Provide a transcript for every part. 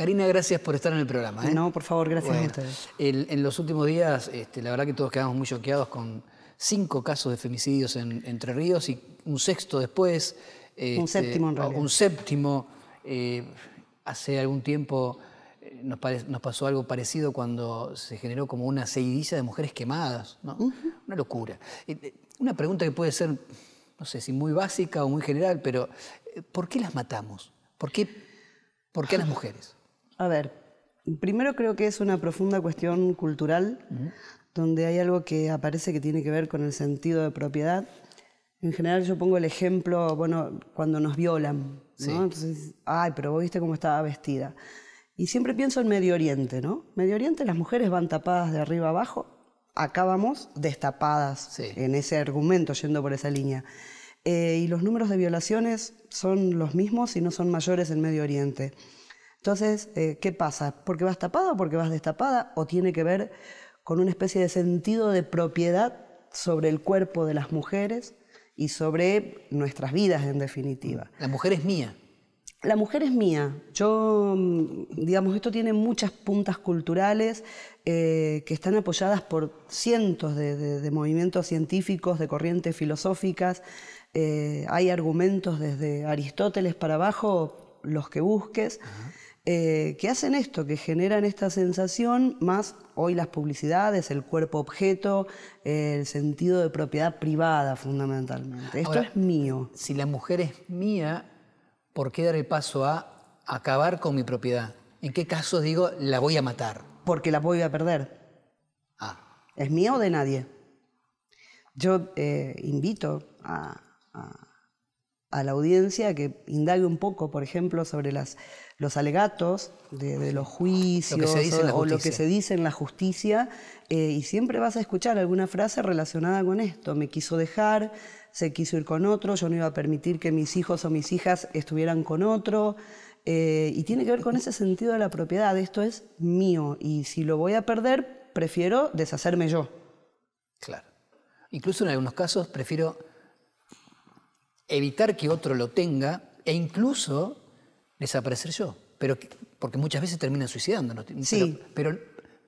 Karina, gracias por estar en el programa. ¿eh? No, por favor, gracias a ustedes. en los últimos días, este, la verdad que todos quedamos muy choqueados con cinco casos de femicidios en Entre Ríos y un sexto después. un este, séptimo en realidad. Un séptimo. Eh, hace algún tiempo eh, nos, pasó algo parecido cuando se generó como una seguidilla de mujeres quemadas. Una locura. Una pregunta que puede ser, no sé si muy básica o muy general, pero ¿por qué las matamos? ¿Por qué, por qué a las mujeres? A ver, primero creo que es una profunda cuestión cultural, donde hay algo que aparece que tiene que ver con el sentido de propiedad. En general yo pongo el ejemplo, bueno, cuando nos violan, ¿no? Entonces, ay, pero vos viste cómo estaba vestida. Y siempre pienso en Medio Oriente, ¿no? Medio Oriente las mujeres van tapadas de arriba abajo, acá vamos destapadas en ese argumento, yendo por esa línea. Eh, y los números de violaciones son los mismos y no son mayores en Medio Oriente. Entonces, eh, ¿qué pasa? ¿Porque vas tapada o porque vas destapada? ¿O tiene que ver con una especie de sentido de propiedad sobre el cuerpo de las mujeres y sobre nuestras vidas en definitiva? La mujer es mía. La mujer es mía. Yo, mm, digamos, esto tiene muchas puntas culturales eh, que están apoyadas por cientos de, movimientos científicos, de corrientes filosóficas. Eh, hay argumentos desde Aristóteles para abajo, los que busques. ¿Qué eh, que hacen esto, que generan esta sensación, más hoy las publicidades, el cuerpo objeto, el sentido de propiedad privada fundamentalmente. Esto es mío. Si la mujer es mía, ¿por qué dar el paso a acabar con mi propiedad? ¿En qué caso digo la voy a matar? Porque la voy a perder. Ah. ¿Es mía o de nadie? Yo eh, invito a, a la audiencia a que indague un poco, por ejemplo, sobre las los alegatos de, los juicios o, lo que se dice en la justicia eh, y siempre vas a escuchar alguna frase relacionada con esto. Me quiso dejar, se quiso ir con otro, yo no iba a permitir que mis hijos o mis hijas estuvieran con otro. Eh, y tiene que ver con ese sentido de la propiedad, esto es mío y si lo voy a perder, prefiero deshacerme yo. Claro. Incluso en algunos casos prefiero evitar que otro lo tenga e incluso desaparecer yo. Pero, porque muchas veces terminan suicidándonos. Sí. Pero,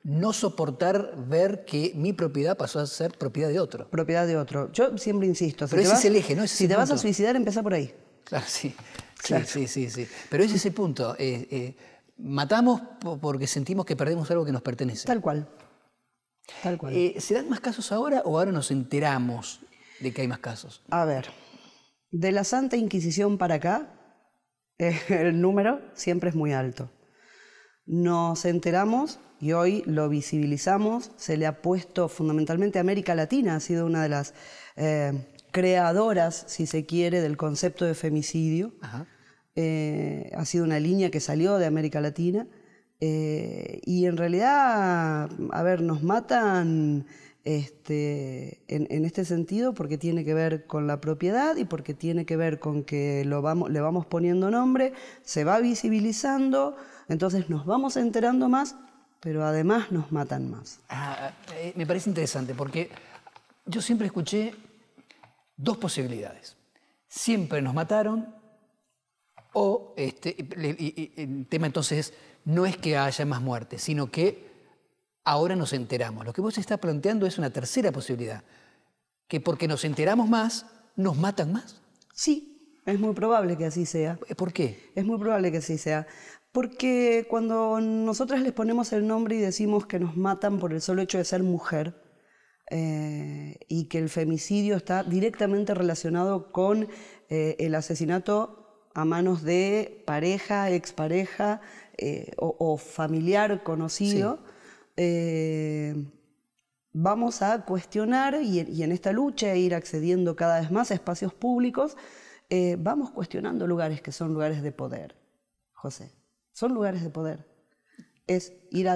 no soportar ver que mi propiedad pasó a ser propiedad de otro. Propiedad de otro. Yo siempre insisto. pero ese es el eje, ¿no? si te vas a suicidar, empieza por ahí. Claro, sí. Sí, sí, sí, Pero ese es el punto. Eh, eh, matamos porque sentimos que perdemos algo que nos pertenece. Tal cual. Tal cual. Eh, ¿Se dan más casos ahora o ahora nos enteramos de que hay más casos? A ver, de la Santa Inquisición para acá, el número siempre es muy alto. Nos enteramos y hoy lo visibilizamos, se le ha puesto fundamentalmente a América Latina, ha sido una de las eh, creadoras, si se quiere, del concepto de femicidio. Eh, ha sido una línea que salió de América Latina. Eh, y en realidad, a ver, nos matan este, en, este sentido porque tiene que ver con la propiedad y porque tiene que ver con que lo vamos, le vamos poniendo nombre, se va visibilizando, entonces nos vamos enterando más, pero además nos matan más. Ah, eh, me parece interesante porque yo siempre escuché dos posibilidades. Siempre nos mataron o este, el, el tema entonces no es que haya más muertes, sino que ahora nos enteramos. Lo que vos estás planteando es una tercera posibilidad, que porque nos enteramos más, nos matan más. Sí, es muy probable que así sea. Eh, ¿Por qué? Es muy probable que así sea. Porque cuando nosotras les ponemos el nombre y decimos que nos matan por el solo hecho de ser mujer, eh, y que el femicidio está directamente relacionado con eh, el asesinato a manos de pareja, expareja o, familiar conocido, eh, vamos a cuestionar y, en esta lucha e ir accediendo cada vez más a espacios públicos, eh, vamos cuestionando lugares que son lugares de poder, José. Son lugares de poder. Es ir,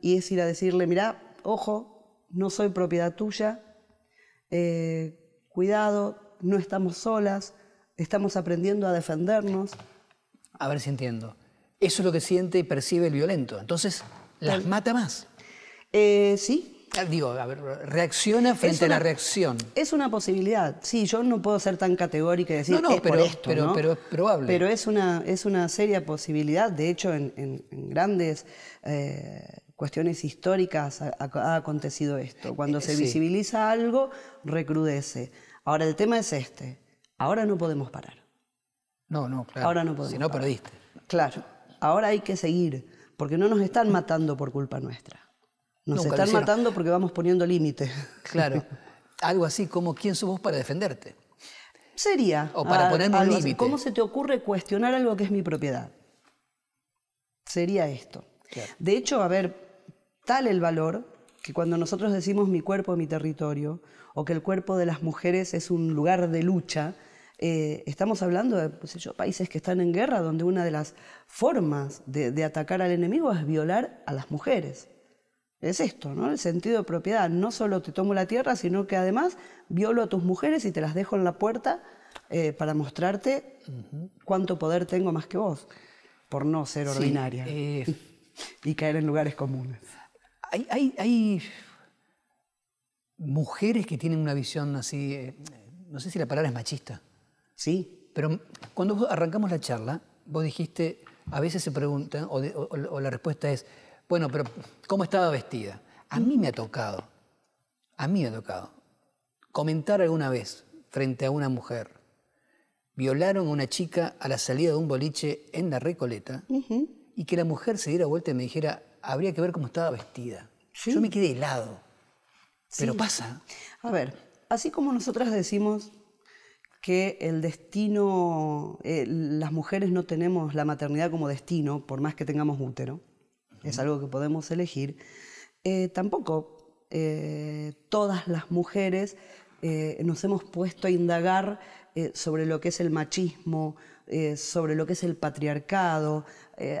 y es ir a decirle, mira, ojo, no soy propiedad tuya, eh, cuidado, no estamos solas, estamos aprendiendo a defendernos. A ver si entiendo. Eso es lo que siente y percibe el violento. Entonces, las mata más. Eh, sí, ah, Digo, a ver, reacciona frente a la reacción. Es una posibilidad. Sí, yo no puedo ser tan categórica y decir no, no, pero, esto, pero, pero, es probable. Pero es una, es una seria posibilidad. De hecho, en, grandes eh, cuestiones históricas ha, acontecido esto. Cuando eh, se visibiliza algo, recrudece. Ahora, el tema es este. Ahora no podemos parar. No, no, claro. Ahora no podemos Si no, perdiste. Claro. Ahora hay que seguir, porque no nos están matando por culpa nuestra. Nos están matando porque vamos poniendo límites. Claro. Algo así como ¿quién sos vos para defenderte? Sería. O para ah, un límite. ¿Cómo se te ocurre cuestionar algo que es mi propiedad? Sería esto. De hecho, a ver, tal el valor que cuando nosotros decimos mi cuerpo, mi territorio, o que el cuerpo de las mujeres es un lugar de lucha, eh, estamos hablando de países que están en guerra, donde una de las formas de, de atacar al enemigo es violar a las mujeres es esto, ¿no? El sentido de propiedad. No solo te tomo la tierra, sino que además violo a tus mujeres y te las dejo en la puerta eh, para mostrarte cuánto poder tengo más que vos, por no ser ordinaria eh, y caer en lugares comunes. Hay, mujeres que tienen una visión así, eh, no sé si la palabra es machista. Sí. Pero cuando arrancamos la charla, vos dijiste, a veces se preguntan, o la respuesta es, bueno, pero ¿cómo estaba vestida? A mí me ha tocado, a mí me ha tocado comentar alguna vez frente a una mujer. Violaron a una chica a la salida de un boliche en la Recoleta y que la mujer se diera vuelta y me dijera, habría que ver cómo estaba vestida. Yo me quedé helado. Pero pasa. A ver, así como nosotras decimos que el destino, eh, las mujeres no tenemos la maternidad como destino, por más que tengamos útero, es algo que podemos elegir, eh, tampoco eh, todas las mujeres eh, nos hemos puesto a indagar sobre lo que es el machismo, sobre lo que es el patriarcado.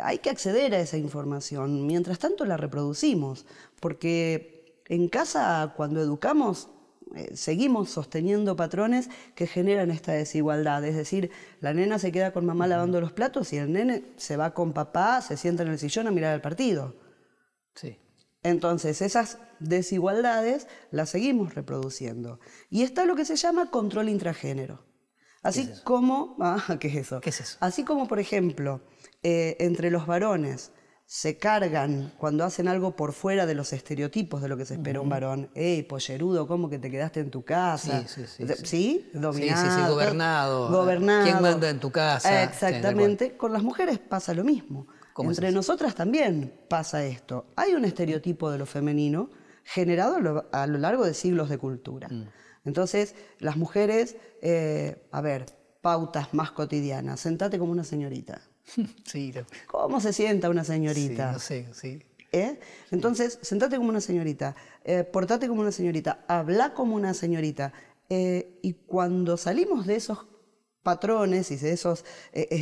hay que acceder a esa información, mientras tanto la reproducimos, porque en casa cuando educamos eh, seguimos sosteniendo patrones que generan esta desigualdad. Es decir, la nena se queda con mamá lavando los platos y el nene se va con papá, se sienta en el sillón a mirar el partido. Sí. Entonces, esas desigualdades las seguimos reproduciendo. Y está lo que se llama control intragénero. Así como. ¿qué es eso? Ah, es Así como, por ejemplo, eh, entre los varones se cargan cuando hacen algo por fuera de los estereotipos de lo que se espera un varón. ¡Ey, pollerudo, cómo que te quedaste en tu casa! Sí, sí, sí. ¿Sí? ¿Sí? Sí, sí, gobernado. ¿Quién manda en tu casa? Exactamente. Con las mujeres pasa lo mismo. Entre nosotras también pasa esto. Hay un estereotipo de lo femenino generado a lo, largo de siglos de cultura. Mm. Entonces, las mujeres, eh, a ver, pautas más cotidianas. Sentate como una señorita. Sí. ¿Cómo se sienta una señorita? sí. ¿Eh? Entonces, sentate como una señorita, eh, portate como una señorita, habla como una señorita. Eh, y cuando salimos de esos patrones y de esos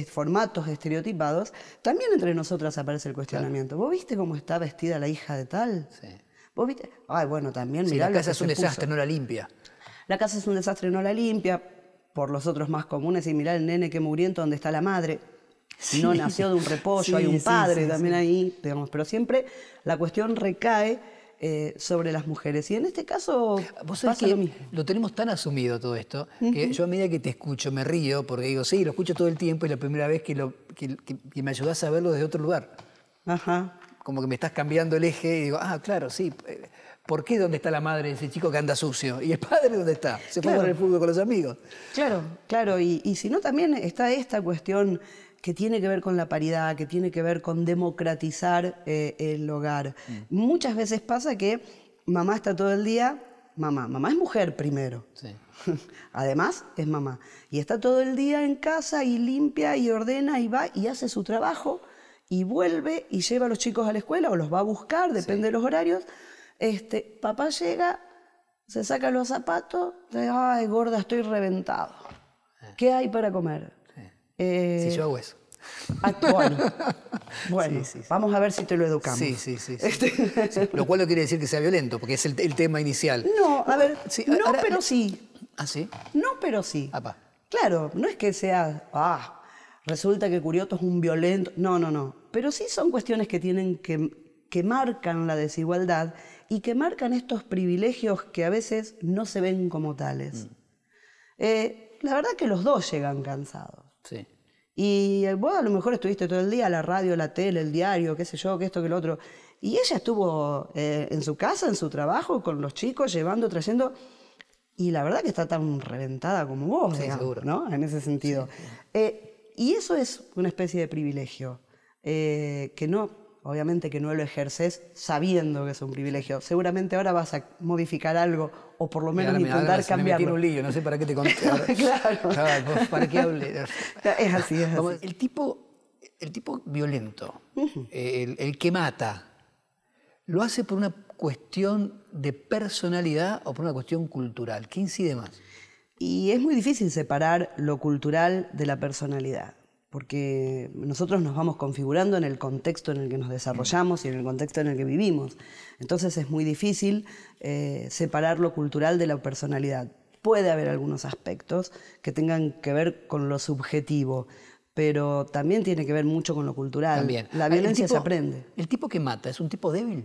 formatos estereotipados, también entre nosotras aparece el cuestionamiento. ¿Vos viste cómo está vestida la hija de tal? Sí. ¿Vos viste? Ay, bueno, también La casa es un desastre, no la limpia. La casa es un desastre, no la limpia. Por los otros más comunes, y mirá el nene que muriendo, donde está la madre no nació de un repollo, hay un padre también ahí, digamos, pero siempre la cuestión recae eh, sobre las mujeres. Y en este caso lo tenemos tan asumido todo esto, que yo a medida que te escucho me río, porque digo, sí, lo escucho todo el tiempo y la primera vez que, me ayudás a verlo desde otro lugar. Ajá. Como que me estás cambiando el eje y digo, ah, claro, sí. Eh, ¿Por qué dónde está la madre de ese chico que anda sucio? ¿Y el padre dónde está? Se fue a el fútbol con los amigos. Claro, claro. Y, y si no, también está esta cuestión que tiene que ver con la paridad, que tiene que ver con democratizar eh, el hogar. Mm. Muchas veces pasa que mamá está todo el día, mamá, mamá es mujer primero. Además, es mamá. Y está todo el día en casa y limpia y ordena y va y hace su trabajo y vuelve y lleva a los chicos a la escuela o los va a buscar, depende de los horarios. Este, papá llega, se saca los zapatos, dice, ay, gorda, estoy reventado. Eh. ¿Qué hay para comer? si eh, yo hago eso. Actual. Ah, bueno, vamos a ver si te lo educamos. Sí, sí, este sí. Lo cual no quiere decir que sea violento, porque es el, tema inicial. No, a ver, no, pero sí. ¿Ah, sí? No, pero sí. Claro, no es que sea, ah, resulta que Curioto es un violento. No, no, no. Pero sí son cuestiones que tienen que, marcan la desigualdad y que marcan estos privilegios que a veces no se ven como tales. Mm. Eh, la verdad que los dos llegan cansados. Sí. Y eh, vos a lo mejor estuviste todo el día la radio, la tele, el diario, qué sé yo, qué esto, que lo otro. Y ella estuvo eh, en su casa, en su trabajo, con los chicos, llevando, trayendo. Y la verdad que está tan reventada como vos, ¿no? En ese sentido. Eh, y eso es una especie de privilegio, que no, obviamente que no lo ejerces sabiendo que es un privilegio. Seguramente ahora vas a modificar algo o por lo menos intentar cambiarlo. lío, no sé para qué te conté. claro. ¿Para qué Es así, es El tipo, el tipo violento, eh, el, el que mata, ¿lo hace por una cuestión de personalidad o por una cuestión cultural? ¿Qué incide más? Y es muy difícil separar lo cultural de la personalidad porque nosotros nos vamos configurando en el contexto en el que nos desarrollamos y en el contexto en el que vivimos. Entonces es muy difícil eh, separar lo cultural de la personalidad. Puede haber algunos aspectos que tengan que ver con lo subjetivo, pero también tiene que ver mucho con lo cultural. La ah, violencia se aprende. ¿El tipo que mata es un tipo débil?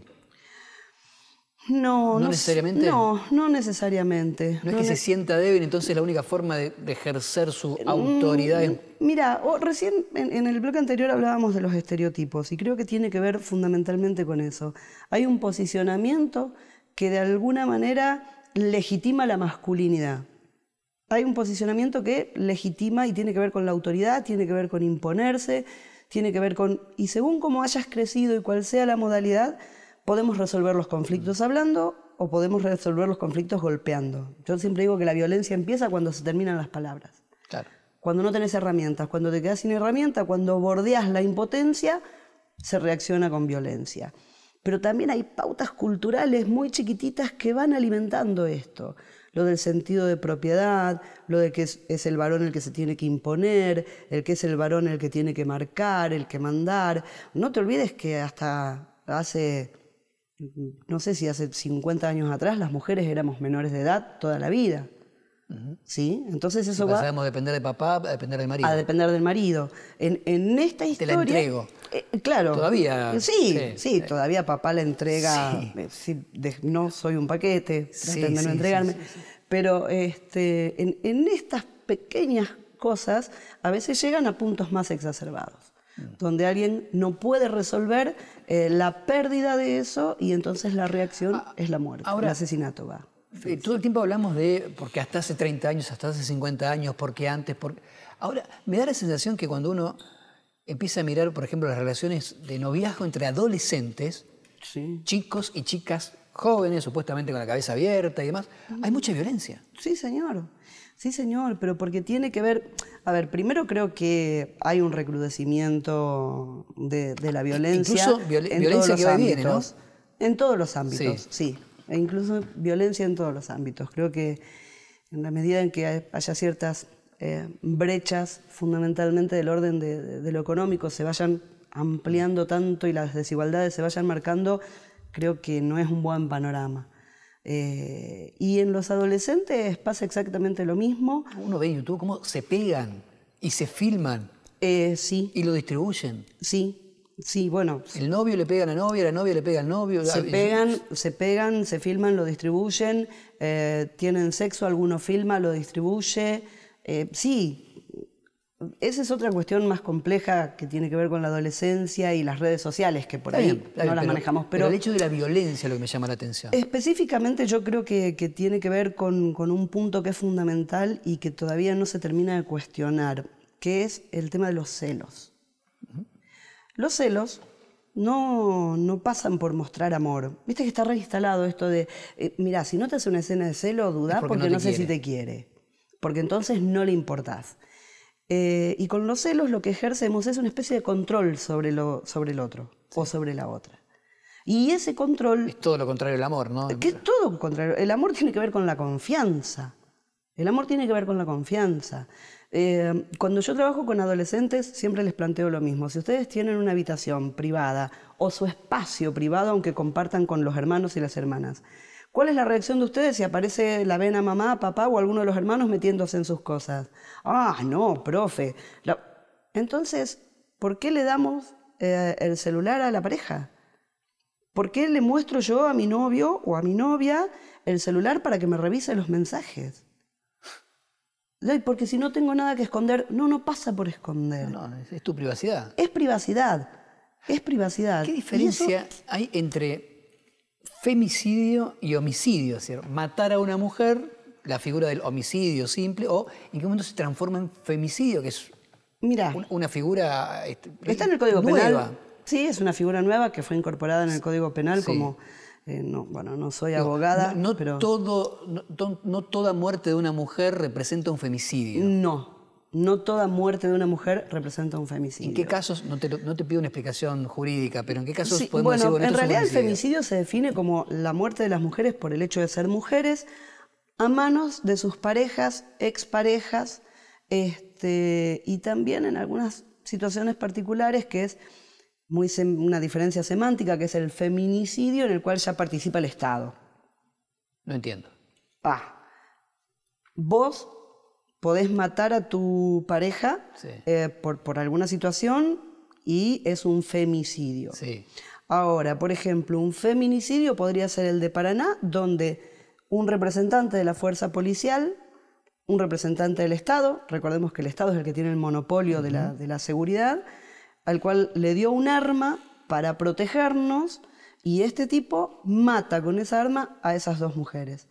No, no, necesariamente. No, no necesariamente. No es que se sienta débil, entonces la única forma de, ejercer su mm, autoridad. mira, recién en, en, el bloque anterior hablábamos de los estereotipos y creo que tiene que ver fundamentalmente con eso. Hay un posicionamiento que de alguna manera legitima la masculinidad. Hay un posicionamiento que legitima y tiene que ver con la autoridad, tiene que ver con imponerse, tiene que ver con... Y según cómo hayas crecido y cuál sea la modalidad, podemos resolver los conflictos hablando o podemos resolver los conflictos golpeando. Yo siempre digo que la violencia empieza cuando se terminan las palabras. Claro. Cuando no tenés herramientas, cuando te quedas sin herramienta, cuando bordeas la impotencia, se reacciona con violencia. Pero también hay pautas culturales muy chiquititas que van alimentando esto. Lo del sentido de propiedad, lo de que es, es el varón el que se tiene que imponer, el que es el varón el que tiene que marcar, el que mandar. No te olvides que hasta hace no sé si hace 50 años atrás las mujeres éramos menores de edad toda la vida. ¿Sí? Entonces eso va... a depender de papá, depender del marido. A depender del marido. En, esta historia... Te la entrego. Eh, claro. Todavía... Sí, sí, todavía papá le entrega... Sí. Eh, no soy un paquete, entregarme. Pero este, en, estas pequeñas cosas a veces llegan a puntos más exacerbados, mm. donde alguien no puede resolver eh, la pérdida de eso y entonces la reacción ah, es la muerte, el asesinato va. Eh, todo el tiempo hablamos de, porque hasta hace 30 años, hasta hace 50 años, porque antes, porque... Ahora, me da la sensación que cuando uno empieza a mirar, por ejemplo, las relaciones de noviazgo entre adolescentes, chicos y chicas jóvenes, supuestamente con la cabeza abierta y demás. Hay mucha violencia. Sí, señor. Sí, señor, pero porque tiene que ver, a ver, primero creo que hay un recrudecimiento de, la ah, violencia. Incluso en violencia todos los ámbitos, En todos los ámbitos, sí. E incluso violencia en todos los ámbitos. Creo que en la medida en que haya ciertas eh, brechas, fundamentalmente del orden de lo económico, se vayan ampliando mm. tanto y las desigualdades se vayan marcando, Creo que no es un buen panorama. Eh, y en los adolescentes pasa exactamente lo mismo. Uno ve en YouTube cómo se pegan y se filman. Eh, sí. Y lo distribuyen. Sí, sí, bueno. El novio le pega a la novia, la novia le pega al novio. Se pegan, se pegan, se filman, lo distribuyen, eh, tienen sexo, alguno filma, lo distribuye. sí, esa es otra cuestión más compleja que tiene que ver con la adolescencia y las redes sociales, que por ahí no las manejamos. Pero, el hecho de la violencia lo que me llama la atención. Específicamente yo creo que, tiene que ver con, un punto que es fundamental y que todavía no se termina de cuestionar, que es el tema de los celos. Los celos no, pasan por mostrar amor. Viste que está reinstalado esto de, eh, mira, si no te hace una escena de celo, dudás porque, no, sé si te quiere, porque entonces no le importás. Eh, y con los celos lo que ejercemos es una especie de control sobre, sobre el otro o sobre la otra. Y ese control... Es todo lo contrario al amor, ¿no? Eh, es todo lo contrario. El amor tiene que ver con la confianza. El amor tiene que ver con la confianza. Eh, cuando yo trabajo con adolescentes siempre les planteo lo mismo. Si ustedes tienen una habitación privada o su espacio privado, aunque compartan con los hermanos y las hermanas, ¿Cuál es la reacción de ustedes si aparece la vena mamá, papá o alguno de los hermanos metiéndose en sus cosas? Ah, no, profe. Entonces, ¿por qué le damos eh, el celular a la pareja? ¿Por qué le muestro yo a mi novio o a mi novia el celular para que me revise los mensajes? Porque si no tengo nada que esconder, no, no pasa por esconder. No, no es tu privacidad. Es privacidad. Es privacidad. ¿Qué diferencia hay entre femicidio y homicidio, es decir, matar a una mujer, la figura del homicidio simple, o en qué momento se transforma en femicidio, que es Mira, una, figura... Este, está en el Código Penal. Sí, es una figura nueva que fue incorporada en el Código Penal como... Eh, no, bueno, no soy abogada, no, pero... Todo, no toda muerte de una mujer representa un femicidio. No, no toda muerte de una mujer representa un femicidio. ¿En qué casos, no te, pido una explicación jurídica, pero en qué casos podemos bueno, decir, bueno, en realidad el femicidio se define como la muerte de las mujeres por el hecho de ser mujeres a manos de sus parejas, exparejas, este, y también en algunas situaciones particulares que es muy una diferencia semántica, que es el feminicidio en el cual ya participa el Estado. No entiendo. Ah, vos podés matar a tu pareja eh, por, alguna situación y es un femicidio. Ahora, por ejemplo, un feminicidio podría ser el de Paraná, donde un representante de la fuerza policial, un representante del Estado, recordemos que el Estado es el que tiene el monopolio de la seguridad, al cual le dio un arma para protegernos y este tipo mata con esa arma a esas dos mujeres.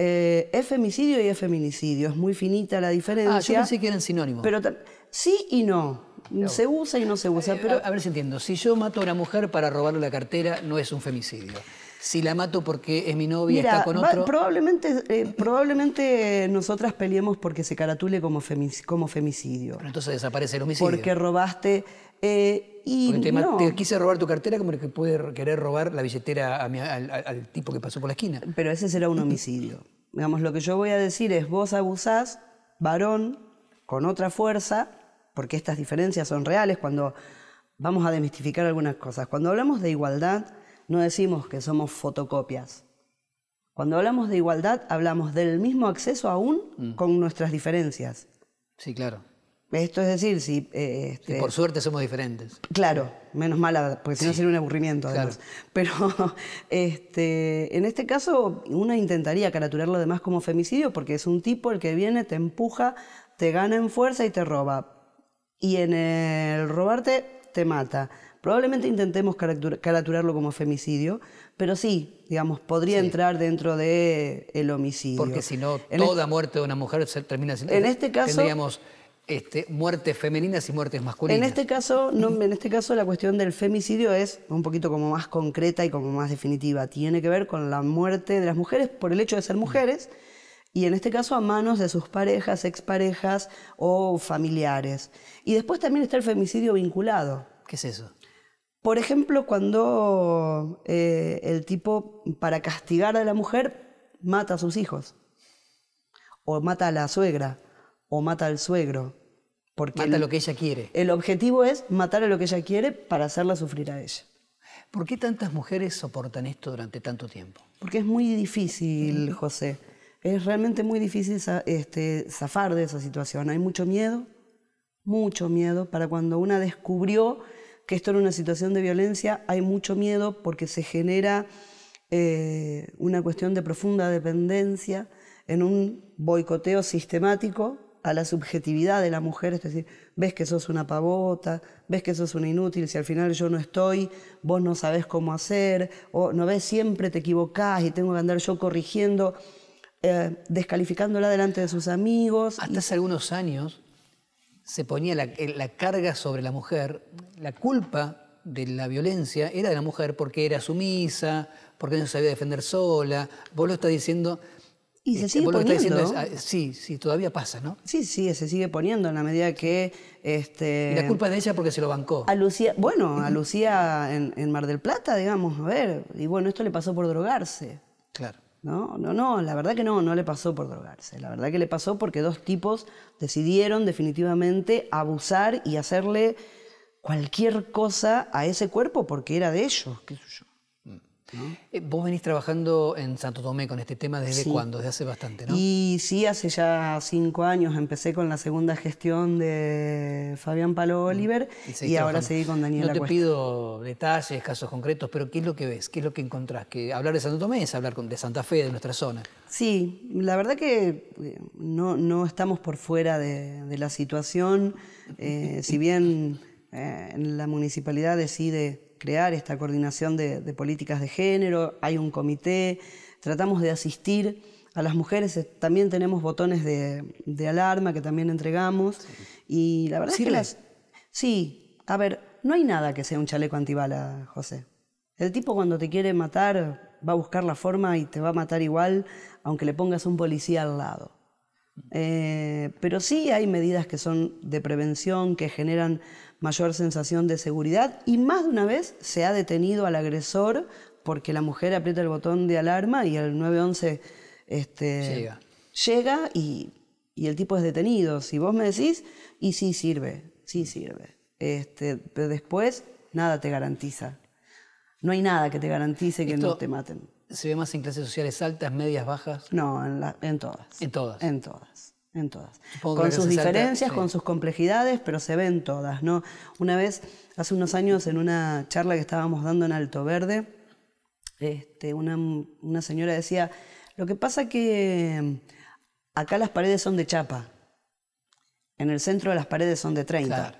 Eh, es femicidio y es feminicidio. Es muy finita la diferencia. Ah, yo pensé que eran sinónimos. Pero sí y no. Se usa y no se usa. Eh, pero... A, ver si entiendo. Si yo mato a una mujer para robarle la cartera, no es un femicidio. Si la mato porque es mi novia, y está con otro. probablemente, eh, probablemente nosotras peleemos porque se caratule como, como femicidio. entonces desaparece el homicidio. Porque robaste te, quise robar tu cartera como el que puede querer robar la billetera al, tipo que pasó por la esquina. Pero ese será un homicidio. Digamos, lo que yo voy a decir es, vos abusás, varón, con otra fuerza, porque estas diferencias son reales, cuando vamos a demistificar algunas cosas. Cuando hablamos de igualdad, no decimos que somos fotocopias. Cuando hablamos de igualdad, hablamos del mismo acceso aún mm. con nuestras diferencias. Sí, claro. Esto es decir, si... Eh, este por suerte somos diferentes. Claro, menos mala, porque si no sería un aburrimiento además. Pero este, en este caso una intentaría lo además como femicidio porque es un tipo el que viene, te empuja, te gana en fuerza y te roba. Y en el robarte te mata. Probablemente intentemos caraturarlo como femicidio, pero sí, digamos, podría entrar dentro de homicidio. Porque si no, toda muerte de una mujer termina siendo... En este caso... Este, muertes femeninas y muertes masculinas. En este, caso, en este caso la cuestión del femicidio es un poquito como más concreta y como más definitiva. Tiene que ver con la muerte de las mujeres por el hecho de ser mujeres y en este caso a manos de sus parejas, exparejas o familiares. Y después también está el femicidio vinculado. ¿Qué es eso? Por ejemplo, cuando eh, el tipo, para castigar a la mujer, mata a sus hijos, o mata a la suegra, o mata al suegro porque Mata lo que ella quiere. El objetivo es matar a lo que ella quiere para hacerla sufrir a ella. ¿Por qué tantas mujeres soportan esto durante tanto tiempo? Porque es muy difícil, José. Es realmente muy difícil este, zafar de esa situación. Hay mucho miedo, mucho miedo. Para cuando una descubrió que esto era una situación de violencia, hay mucho miedo porque se genera eh, una cuestión de profunda dependencia en un boicoteo sistemático a la subjetividad de la mujer, es decir, ves que sos una pavota, ves que sos una inútil, si al final yo no estoy, vos no sabés cómo hacer, o no ves, siempre te equivocás y tengo que andar yo corrigiendo, eh, descalificándola delante de sus amigos. Hasta hace algunos años se ponía la, eh, la carga sobre la mujer, la culpa de la violencia era de la mujer porque era sumisa, porque no sabía defender sola, vos lo estás diciendo y, eh, se sigue poniendo. Ah, sí, sí, todavía pasa, ¿no? Sí, sí, se sigue poniendo en la medida que... Este, la culpa es de ella porque se lo bancó. A Lucía, bueno, a Lucía en, en, Mar del Plata, digamos, a ver, y bueno, esto le pasó por drogarse. Claro. No, no, no, la verdad que no, no le pasó por drogarse. La verdad que le pasó porque dos tipos decidieron definitivamente abusar y hacerle cualquier cosa a ese cuerpo porque era de ellos, qué sé yo. Eh, vos venís trabajando en Santo Tomé con este tema desde cuándo, desde hace bastante, ¿no? Y sí, hace ya cinco años empecé con la segunda gestión de Fabián Palo mm. Oliver y, ahora seguí con Daniel No te pido detalles, casos concretos, pero ¿qué es lo que ves? ¿Qué es lo que encontrás? Que hablar de Santo Tomé es hablar de Santa Fe, de nuestra zona. Sí, la verdad que eh, no, estamos por fuera de, la situación, eh, si bien la municipalidad decide crear esta coordinación de, políticas de género, hay un comité, tratamos de asistir a las mujeres, también tenemos botones de, alarma que también entregamos y la verdad es que Sí, a ver, no hay nada que sea un chaleco antibala, José. El tipo cuando te quiere matar va a buscar la forma y te va a matar igual, aunque le pongas un policía al lado. Eh, pero sí hay medidas que son de prevención, que generan mayor sensación de seguridad y más de una vez se ha detenido al agresor porque la mujer aprieta el botón de alarma y el 911 este, llega, llega y, el tipo es detenido. Si vos me decís, y sí sirve, sí sirve. Este, pero después nada te garantiza. No hay nada que te garantice que no te maten. ¿Se ve más en clases sociales altas, medias, bajas? No, en, en todas. En todas. En todas en todas. con sus diferencias, con sus complejidades, pero se ven todas, ¿no? Una vez, hace unos años, en una charla que estábamos dando en Alto Verde, este, una, señora decía, lo que pasa que mm, acá las paredes son de chapa, en el centro de las paredes son de 30.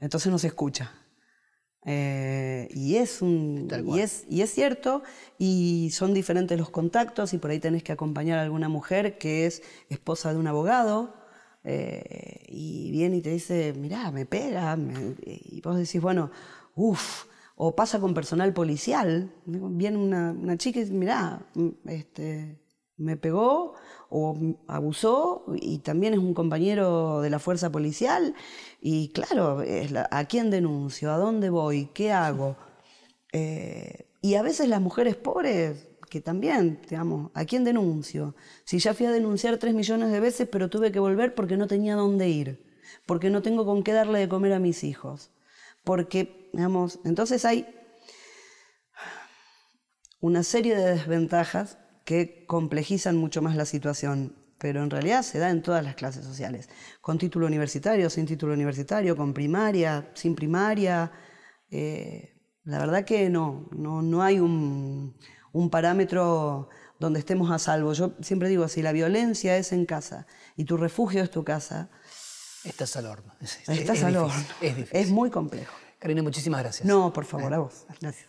Entonces no se escucha. Eh, y, es un, y, es, y es cierto, y son diferentes los contactos, y por ahí tenés que acompañar a alguna mujer que es esposa de un abogado, eh, y viene y te dice, mirá, me pega, y vos decís, bueno, uff, o pasa con personal policial, viene una, una chica y dice, mirá, mm, este, me pegó o abusó y también es un compañero de la fuerza policial y claro, ¿a quién denuncio? ¿A dónde voy? ¿Qué hago? Eh, y a veces las mujeres pobres, que también, digamos, ¿a quién denuncio? Si ya fui a denunciar tres millones de veces, pero tuve que volver porque no tenía dónde ir, porque no tengo con qué darle de comer a mis hijos, porque, digamos, entonces hay una serie de desventajas que complejizan mucho más la situación, pero en realidad se da en todas las clases sociales, con título universitario, sin título universitario, con primaria, sin primaria. Eh, la verdad que no, no, hay un, parámetro donde estemos a salvo. Yo siempre digo, si la violencia es en casa y tu refugio es tu casa, Estás al horno. Estás al horno. Es, muy complejo. Karina, muchísimas gracias. No, por favor, a vos. Gracias.